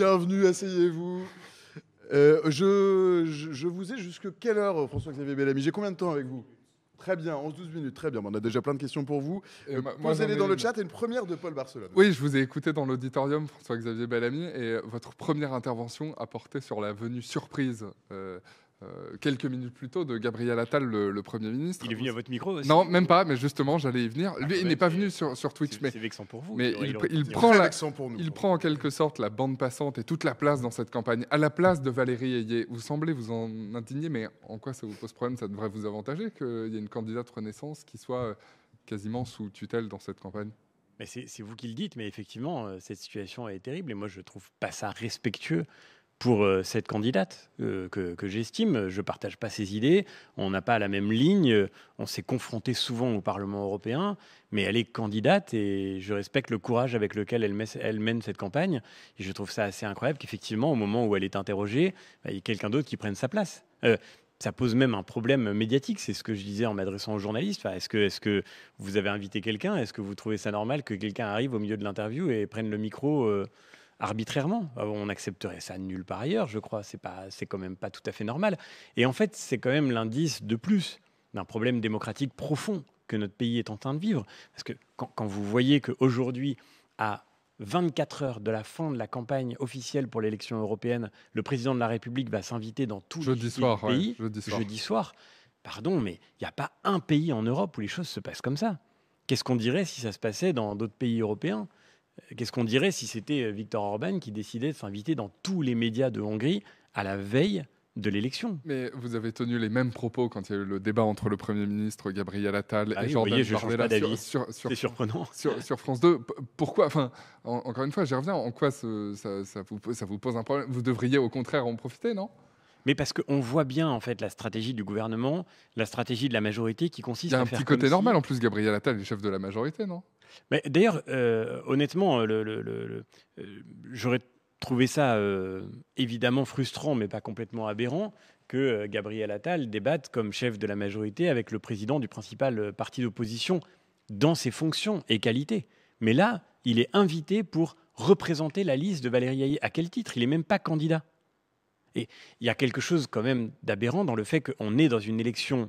Bienvenue, asseyez-vous. Euh, je, vous ai jusque quelle heure, François-Xavier Bellamy J'ai combien de temps avec vous Très bien, 11-12 minutes, très bien. on a déjà plein de questions pour vous. Vous euh, allez dans le chat et une première de Paul Barcelone. Oui, je vous ai écouté dans l'auditorium, François-Xavier Bellamy, et votre première intervention a porté sur la venue surprise euh, euh, quelques minutes plus tôt de Gabriel Attal, le, Premier ministre. Il est venu à votre micro aussi Non, même pas, mais justement, j'allais y venir. Ah, Lui, bah il bah n'est pas venu sur, sur Twitch. mais, vexant pour vous. Mais il, prend la, pour nous, il prend en quelque sorte la bande passante et toute la place dans cette campagne, à la place de Valérie Ayé. Vous semblez vous en indigner, mais en quoi ça vous pose problème Ça devrait vous avantager qu'il y ait une candidate Renaissance qui soit euh, quasiment sous tutelle dans cette campagne c'est vous qui le dites, mais effectivement, euh, cette situation est terrible et moi je trouve pas ça respectueux pour euh, cette candidate euh, que, j'estime. Je ne partage pas ses idées, on n'a pas la même ligne, on s'est confronté souvent au Parlement européen, mais elle est candidate et je respecte le courage avec lequel elle, mène cette campagne. Et je trouve ça assez incroyable qu'effectivement, au moment où elle est interrogée, bah, il y ait quelqu'un d'autre qui prenne sa place. Euh, ça pose même un problème médiatique. C'est ce que je disais en m'adressant aux journalistes. est-ce que, que, vous avez invité quelqu'un Est-ce que vous trouvez ça normal que quelqu'un arrive au milieu de l'interview et prenne le micro arbitrairement. Ah on accepterait ça nulle part ailleurs, je crois. C'est pas, c'est quand même pas tout à fait normal. Et en fait, c'est quand même l'indice de plus d'un problème démocratique profond que notre pays est en train de vivre. Parce que quand, vous voyez qu'aujourd'hui, à 24 heures de la fin de la campagne officielle pour l'élection européenne, le président de la République va s'inviter dans tous les pays. jeudi soir. Jeudi soir. Pardon, mais il n'y a pas un pays en Europe où les choses se passent comme ça. Qu'est-ce qu'on dirait si ça se passait dans d'autres pays européens Qu'est-ce qu'on dirait si c'était euh, Viktor Orban qui décidait de s'inviter dans tous les médias de Hongrie à la veille de l'élection. Mais vous avez tenu les mêmes propos quand il y a eu le débat entre le Premier ministre Gabriel Attal ah et Jordan sur, surprenant. sur, France 2. Pourquoi encore une fois, j'y reviens. En quoi ça vous pose un problème Vous devriez au contraire en profiter, non mais parce qu'on voit bien en fait la stratégie du gouvernement, la stratégie de la majorité qui consiste. à y un petit côté normal en plus. Gabriel Attal est chef de la majorité, non d'ailleurs, euh, honnêtement, euh, j'aurais trouvé ça euh, évidemment frustrant, mais pas complètement aberrant, que Gabriel Attal débatte comme chef de la majorité avec le président du principal parti d'opposition dans ses fonctions et qualités. Mais là, il est invité pour représenter la liste de Valérie Ayer. À quel titre Il n'est même pas candidat il y a quelque chose quand même d'aberrant dans le fait qu'on est dans une élection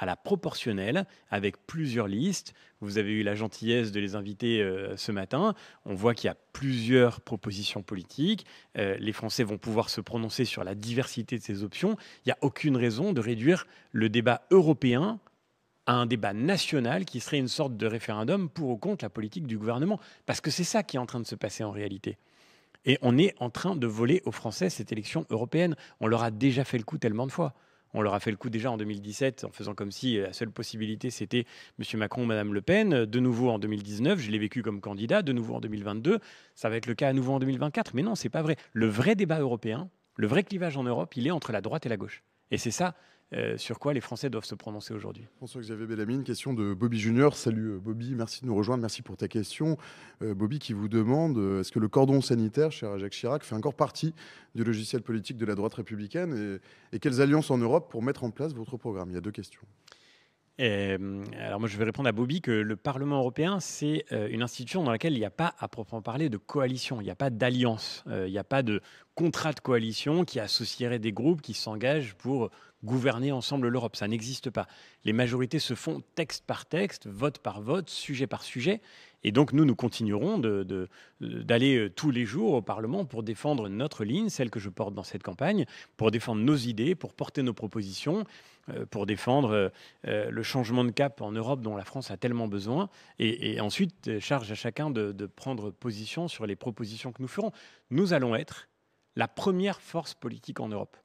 à la proportionnelle, avec plusieurs listes. Vous avez eu la gentillesse de les inviter euh, ce matin. On voit qu'il y a plusieurs propositions politiques. Euh, les Français vont pouvoir se prononcer sur la diversité de ces options. Il n'y a aucune raison de réduire le débat européen à un débat national qui serait une sorte de référendum pour ou contre la politique du gouvernement. Parce que c'est ça qui est en train de se passer en réalité. Et on est en train de voler aux Français cette élection européenne. On leur a déjà fait le coup tellement de fois. On leur a fait le coup déjà en 2017 en faisant comme si euh, la seule possibilité c'était M. Macron ou Mme Le Pen. Euh, de nouveau en 2019, je l'ai vécu comme candidat. De nouveau en 2022, ça va être le cas à nouveau en 2024. Mais non, n'est pas vrai. Le vrai débat européen, le vrai clivage en Europe, il est entre la droite et la gauche. Et c'est ça euh, sur quoi les Français doivent se prononcer aujourd'hui. François-Xavier Bellamy, une question de Bobby Junior. Salut euh, Bobby, merci de nous rejoindre, merci pour ta question. Euh, Bobby qui vous demande est-ce que le cordon sanitaire, cher Jacques Chirac, fait encore partie du logiciel politique de la droite républicaine et, quelles alliances en Europe pour mettre en place votre programme Il y a deux questions. alors moi, je vais répondre à Bobby que le Parlement européen, c'est une institution dans laquelle il n'y a pas à proprement parler de coalition, il n'y a pas d'alliance, il n'y a pas de contrat de coalition qui associerait des groupes qui s'engagent pour gouverner ensemble l'Europe. Ça n'existe pas. Les majorités se font texte par texte, vote par vote, sujet par sujet. Et donc nous, nous continuerons d'aller euh, tous les jours au Parlement pour défendre notre ligne, celle que je porte dans cette campagne, pour défendre nos idées, pour porter nos propositions, euh, pour défendre euh, le changement de cap en Europe dont la France a tellement besoin. Et, ensuite, charge à chacun de prendre position sur les propositions que nous ferons. Nous allons être la première force politique en Europe.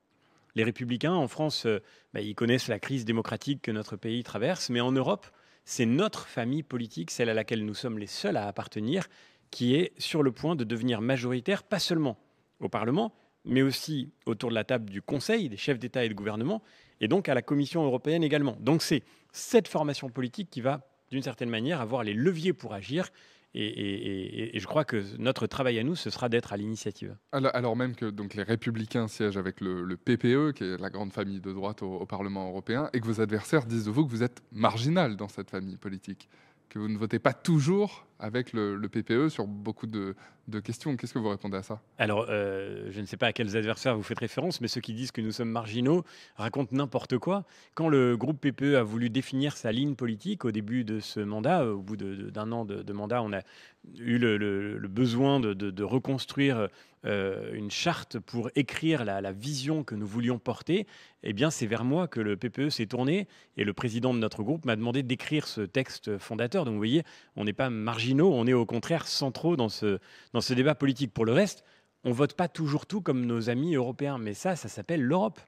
Les républicains, en France, euh, bah, ils connaissent la crise démocratique que notre pays traverse, mais en Europe, c'est notre famille politique, celle à laquelle nous sommes les seuls à appartenir, qui est sur le point de devenir majoritaire, pas seulement au Parlement, mais aussi autour de la table du Conseil, des chefs d'État et de gouvernement, et donc à la Commission européenne également. Donc c'est cette formation politique qui va, d'une certaine manière, avoir les leviers pour agir et, je crois que notre travail à nous, ce sera d'être à l'initiative. Alors, même que donc, les Républicains siègent avec le, PPE, e, qui est la grande famille de droite au Parlement européen, et que vos adversaires disent de vous que vous êtes marginal dans cette famille politique que vous ne votez pas toujours avec le, PPE e sur beaucoup de, questions. Qu'est-ce que vous répondez à ça Alors, euh, je ne sais pas à quels adversaires vous faites référence, mais ceux qui disent que nous sommes marginaux racontent n'importe quoi. Quand le groupe PPE a voulu définir sa ligne politique au début de ce mandat, euh, au bout d'un an de, mandat, on a eu le, besoin de, de reconstruire euh, une charte pour écrire la, vision que nous voulions porter, eh bien c'est vers moi que le PPE s'est tourné et le président de notre groupe m'a demandé d'écrire ce texte fondateur. Donc vous voyez, on n'est pas marginaux, on est au contraire centraux dans ce, dans ce débat politique. Pour le reste, on ne vote pas toujours tout comme nos amis européens, mais ça, ça s'appelle l'Europe.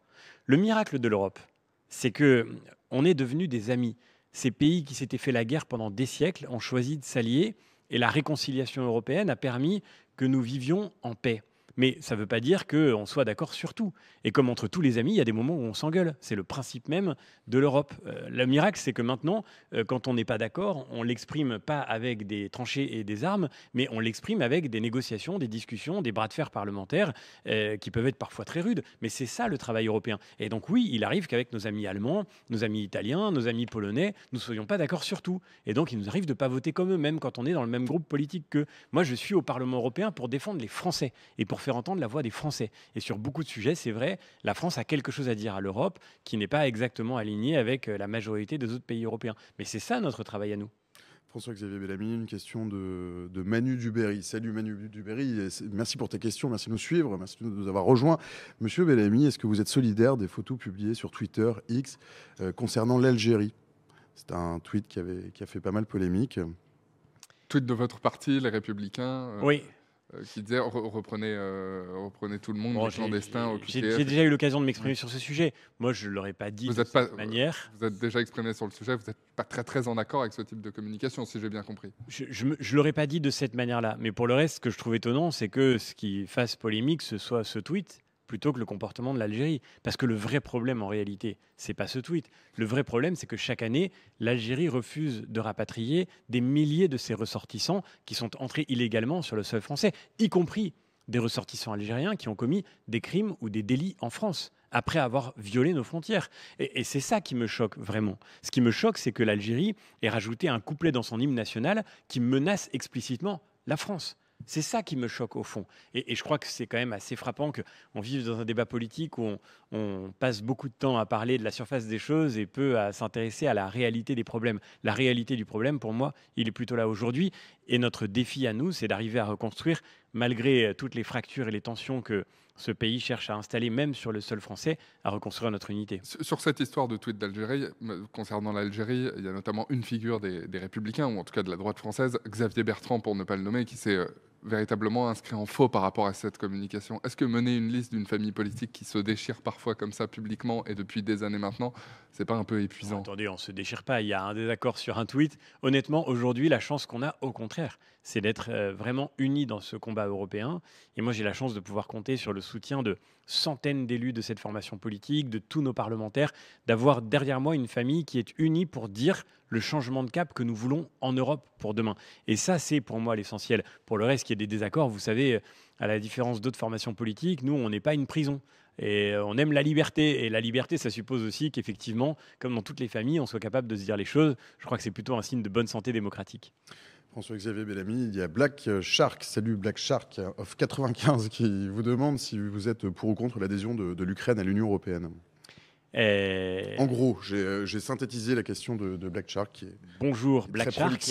Le miracle de l'Europe, c'est que on est devenus des amis. Ces pays qui s'étaient fait la guerre pendant des siècles ont choisi de s'allier. Et la réconciliation européenne a permis que nous vivions en paix. Mais ça ne veut pas dire qu'on soit d'accord sur tout. Et comme entre tous les amis, il y a des moments où on s'engueule. C'est le principe même de l'Europe. Euh, le miracle, c'est que maintenant, euh, quand on n'est pas d'accord, on l'exprime pas avec des tranchées et des armes, mais on l'exprime avec des négociations, des discussions, des bras de fer parlementaires euh, qui peuvent être parfois très rudes. Mais c'est ça le travail européen. Et donc oui, il arrive qu'avec nos amis allemands, nos amis italiens, nos amis polonais, nous ne soyons pas d'accord sur tout. Et donc il nous arrive de ne pas voter comme eux, même quand on est dans le même groupe politique que Moi, je suis au Parlement européen pour défendre les Français et pour faire entendre la voix des Français. Et sur beaucoup de sujets, c'est vrai, la France a quelque chose à dire à l'Europe qui n'est pas exactement alignée avec euh, la majorité des autres pays européens. Mais c'est ça notre travail à nous. François-Xavier Bellamy, une question de, Manu Duberry. Salut Manu Duberry, merci pour ta question, merci de nous suivre, merci de nous avoir rejoint. Monsieur Bellamy, est-ce que vous êtes solidaire des photos publiées sur Twitter X euh, concernant l'Algérie C'est un tweet qui, avait, qui a fait pas mal polémique. Tweet de votre parti, les Républicains. Euh, oui, euh, qui disait reprenez, euh, reprenez tout le monde, bon, les clandestins. J'ai déjà eu l'occasion de m'exprimer sur ce sujet. Moi, je ne l'aurais pas dit de cette manière. Vous êtes déjà exprimé sur le sujet, vous n'êtes pas très, très en accord avec ce type de communication, si j'ai bien compris. Je ne l'aurais pas dit de cette manière-là. Mais pour le reste, ce que je trouve étonnant, c'est que ce qui fasse polémique, ce soit ce tweet plutôt que le comportement de l'Algérie. Parce que le vrai problème, en réalité, n'est pas ce tweet. Le vrai problème, c'est que chaque année, l'Algérie refuse de rapatrier des milliers de ses ressortissants qui sont entrés illégalement sur le sol français, y compris des ressortissants algériens qui ont commis des crimes ou des délits en France après avoir violé nos frontières. Et, et c'est ça qui me choque vraiment. Ce qui me choque, c'est que l'Algérie ait rajouté un couplet dans son hymne national qui menace explicitement la France. C'est ça qui me choque au fond. Et, je crois que c'est quand même assez frappant qu'on vive dans un débat politique où on, passe beaucoup de temps à parler de la surface des choses et peu à s'intéresser à la réalité des problèmes. La réalité du problème, pour moi, il est plutôt là aujourd'hui. Et notre défi à nous, c'est d'arriver à reconstruire, malgré euh, toutes les fractures et les tensions que ce pays cherche à installer, même sur le sol français, à reconstruire notre unité. Sur cette histoire de tweet d'Algérie, concernant l'Algérie, il y a notamment une figure des, des républicains, ou en tout cas de la droite française, Xavier Bertrand, pour ne pas le nommer, qui s'est euh, véritablement inscrit en faux par rapport à cette communication. Est-ce que mener une liste d'une famille politique qui se déchire parfois comme ça publiquement et depuis des années maintenant, c'est pas un peu épuisant Attendez, on se déchire pas. Il y a un désaccord sur un tweet. Honnêtement, aujourd'hui, la chance qu'on a, au contraire, c'est d'être euh, vraiment unis dans ce combat européen. Et moi, j'ai la chance de pouvoir compter sur le soutien de centaines d'élus de cette formation politique, de tous nos parlementaires, d'avoir derrière moi une famille qui est unie pour dire le changement de cap que nous voulons en Europe pour demain. Et ça, c'est pour moi l'essentiel. Pour le reste, il y a des désaccords. Vous savez, à la différence d'autres formations politiques, nous, on n'est pas une prison. Et euh, on aime la liberté. Et la liberté, ça suppose aussi qu'effectivement, comme dans toutes les familles, on soit capable de se dire les choses. Je crois que c'est plutôt un signe de bonne santé démocratique. François-Xavier Bellamy, il y a Black Shark, salut Black Shark of 95, qui vous demande si vous êtes pour ou contre l'adhésion de, l'Ukraine à l'Union européenne. Euh, en gros, euh, j'ai synthétisé la question de, Black Shark. Bonjour Black Shark.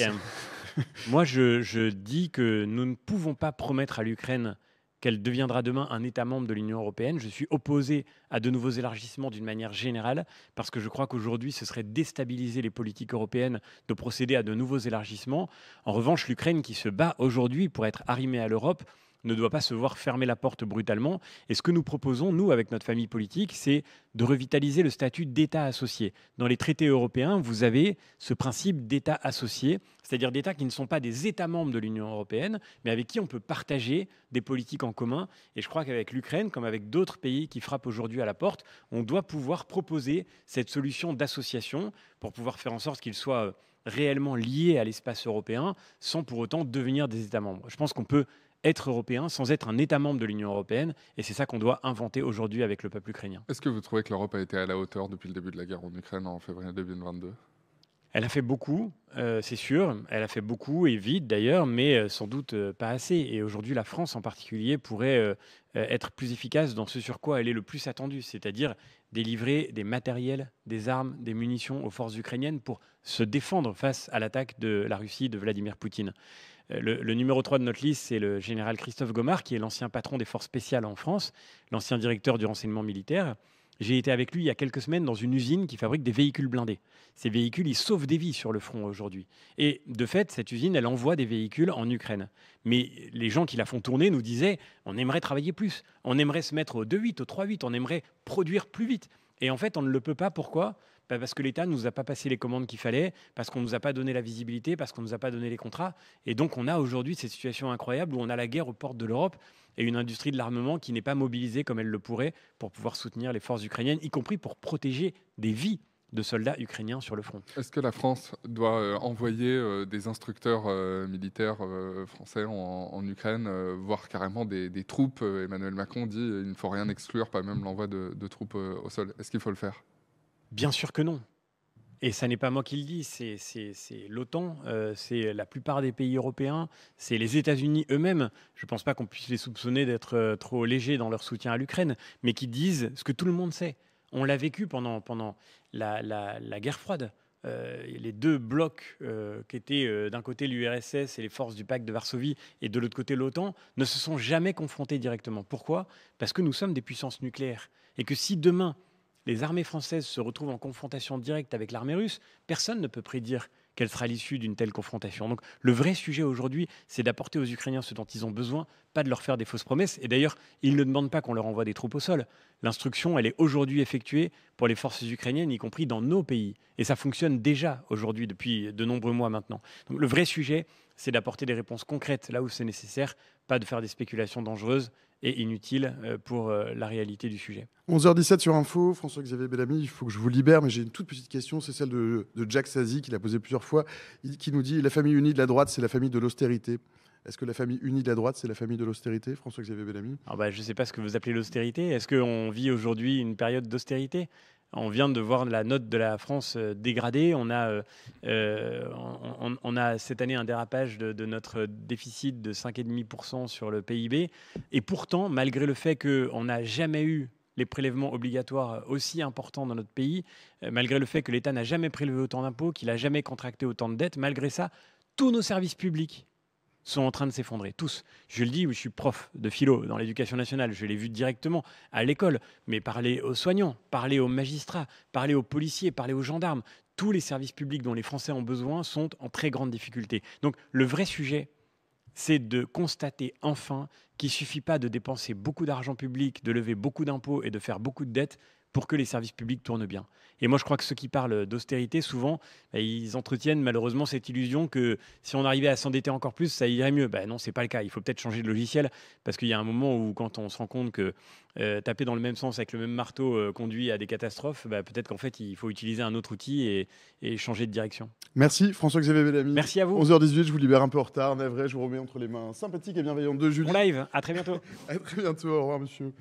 Moi, je, dis que nous ne pouvons pas promettre à l'Ukraine qu'elle deviendra demain un État membre de l'Union européenne. Je suis opposé à de nouveaux élargissements d'une manière générale, parce que je crois qu'aujourd'hui, ce serait déstabiliser les politiques européennes de procéder à de nouveaux élargissements. En revanche, l'Ukraine qui se bat aujourd'hui pour être arrimée à l'Europe, ne doit pas se voir fermer la porte brutalement. Et ce que nous proposons, nous, avec notre famille politique, c'est de revitaliser le statut d'État associé. Dans les traités européens, vous avez ce principe d'État associé, c'est-à-dire d'États qui ne sont pas des États membres de l'Union européenne, mais avec qui on peut partager des politiques en commun. Et je crois qu'avec l'Ukraine, comme avec d'autres pays qui frappent aujourd'hui à la porte, on doit pouvoir proposer cette solution d'association pour pouvoir faire en sorte qu'ils soient euh, réellement liés à l'espace européen sans pour autant devenir des États membres. Je pense qu'on peut être européen sans être un État membre de l'Union européenne. Et c'est ça qu'on doit inventer aujourd'hui avec le peuple ukrainien. Est-ce que vous trouvez que l'Europe a été à la hauteur depuis le début de la guerre en Ukraine en février 2022 elle a fait beaucoup, euh, c'est sûr. Elle a fait beaucoup et vite d'ailleurs, mais euh, sans doute euh, pas assez. Et aujourd'hui, la France en particulier pourrait être plus efficace dans ce sur quoi elle est le plus attendue, c'est-à-dire délivrer des matériels, des armes, des munitions aux forces ukrainiennes pour se défendre face à l'attaque de la Russie de Vladimir Poutine. Euh, le, numéro 3 de notre liste, c'est le général Christophe Gomard, qui est l'ancien patron des forces spéciales en France, l'ancien directeur du renseignement militaire. J'ai été avec lui il y a quelques semaines dans une usine qui fabrique des véhicules blindés. Ces véhicules, ils sauvent des vies sur le front aujourd'hui. Et de fait, cette usine, elle envoie des véhicules en Ukraine. Mais les gens qui la font tourner nous disaient on aimerait travailler plus, on aimerait se mettre au 2-8, au 3-8, on aimerait produire plus vite. Et en fait, on ne le peut pas. Pourquoi bah, parce que l'État ne nous a pas passé les commandes qu'il fallait, parce qu'on ne nous a pas donné la visibilité, parce qu'on ne nous a pas donné les contrats. Et donc on a aujourd'hui cette situation incroyable où on a la guerre aux portes de l'Europe et une industrie de l'armement qui n'est pas mobilisée comme elle le pourrait pour pouvoir soutenir les forces ukrainiennes, y compris pour protéger des vies de soldats ukrainiens sur le front. Est-ce que la France doit euh, envoyer euh, des instructeurs euh, militaires français en, Ukraine, voire carrément des, troupes Emmanuel Macron dit il ne faut rien exclure, pas même l'envoi de, de troupes au sol. Est-ce qu'il faut le faire Bien sûr que non. Et ça n'est pas moi qui le dis, c'est, l'OTAN, euh, c'est la plupart des pays européens, c'est les États-Unis eux-mêmes. Je ne pense pas qu'on puisse les soupçonner d'être euh, trop légers dans leur soutien à l'Ukraine, mais qui disent ce que tout le monde sait. On l'a vécu pendant, pendant la, guerre froide. Euh, les deux blocs qui étaient d'un côté l'URSS et les forces du pacte de Varsovie et de l'autre côté l'OTAN ne se sont jamais confrontés directement. Pourquoi Parce que nous sommes des puissances nucléaires. Et que si demain les armées françaises se retrouvent en confrontation directe avec l'armée russe, personne ne peut prédire quelle sera l'issue d'une telle confrontation. Donc le vrai sujet aujourd'hui, c'est d'apporter aux Ukrainiens ce dont ils ont besoin, pas de leur faire des fausses promesses. Et d'ailleurs, ils ne demandent pas qu'on leur envoie des troupes au sol. L'instruction, elle est aujourd'hui effectuée pour les forces ukrainiennes, y compris dans nos pays. Et ça fonctionne déjà aujourd'hui depuis de nombreux mois maintenant. Donc le vrai sujet, c'est d'apporter des réponses concrètes là où c'est nécessaire, pas de faire des spéculations dangereuses et inutile euh, pour euh, la réalité du sujet. 11h17 sur Info, François-Xavier Bellamy, il faut que je vous libère, mais j'ai une toute petite question, c'est celle de, Jack Sazi, qui l'a posée plusieurs fois, qui nous dit La famille unie de la droite, c'est la famille de l'austérité. Est-ce que la famille unie de la droite, c'est la famille de l'austérité, François-Xavier Bellamy Alors ah bah, Je ne sais pas ce que vous appelez l'austérité. Est-ce qu'on vit aujourd'hui une période d'austérité on vient de voir la note de la France euh, dégradée. On a, euh, euh, on, a cette année un dérapage de, de notre déficit de 5,5% sur le PIB. Et pourtant, malgré le fait qu'on n'a jamais eu les prélèvements obligatoires aussi importants dans notre pays, malgré le fait que l'État n'a jamais prélevé autant d'impôts, qu'il n'a jamais contracté autant de dettes, malgré ça, tous nos services publics sont en train de s'effondrer, tous. Je le dis, je suis prof de philo dans l'éducation nationale, je l'ai vu directement à l'école, mais parler aux soignants, parler aux magistrats, parler aux policiers, parler aux gendarmes, tous les services publics dont les Français ont besoin sont en très grande difficulté. Donc le vrai sujet, c'est de constater enfin qu'il ne suffit pas de dépenser beaucoup d'argent public, de lever beaucoup d'impôts et de faire beaucoup de dettes pour que les services publics tournent bien. Et moi, je crois que ceux qui parlent d'austérité, souvent, bah, ils entretiennent malheureusement cette illusion que si on arrivait à s'endetter encore plus, ça irait mieux. Ben non, c'est pas le cas. Il faut peut-être changer de logiciel parce qu'il y a un moment où, quand on se rend compte que euh, taper dans le même sens avec le même marteau euh, conduit à des catastrophes, bah, peut-être qu'en fait, il faut utiliser un autre outil et, changer de direction. Merci François-Xavier Bellamy. Merci à vous. 11h18, je vous libère un peu en retard. vrai je vous remets entre les mains sympathiques et bienveillantes de Julie. On live, à très bientôt. à très bientôt, au revoir monsieur.